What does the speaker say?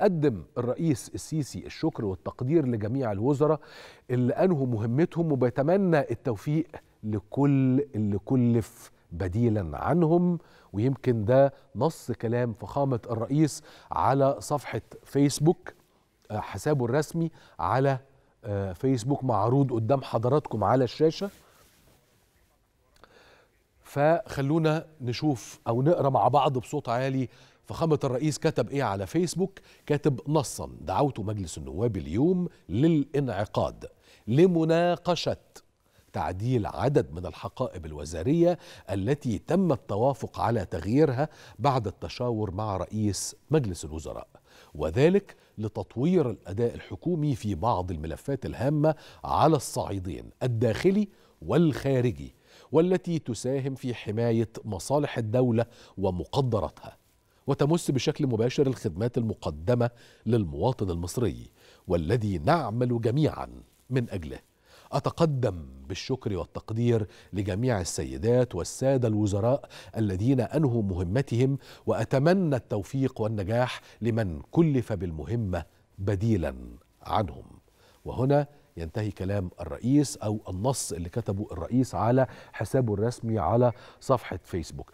قدم الرئيس السيسي الشكر والتقدير لجميع الوزراء اللي أنهوا مهمتهم وبيتمنى التوفيق لكل اللي كلف بديلا عنهم ويمكن ده نص كلام فخامة الرئيس على صفحة فيسبوك آه، حسابه الرسمي على آه، فيسبوك معروض قدام حضراتكم على الشاشة فخلونا نشوف او نقرا مع بعض بصوت عالي فخامة الرئيس كتب ايه على فيسبوك كاتب نصا دعوت مجلس النواب اليوم للانعقاد لمناقشة تعديل عدد من الحقائب الوزارية التي تم التوافق على تغييرها بعد التشاور مع رئيس مجلس الوزراء وذلك لتطوير الأداء الحكومي في بعض الملفات الهامة على الصعيدين الداخلي والخارجي والتي تساهم في حماية مصالح الدولة ومقدراتها وتمس بشكل مباشر الخدمات المقدمة للمواطن المصري والذي نعمل جميعا من أجله أتقدم بالشكر والتقدير لجميع السيدات والسادة الوزراء الذين أنهوا مهمتهم وأتمنى التوفيق والنجاح لمن كلف بالمهمة بديلا عنهم وهنا ينتهي كلام الرئيس أو النص اللي كتبه الرئيس على حسابه الرسمي على صفحة فيسبوك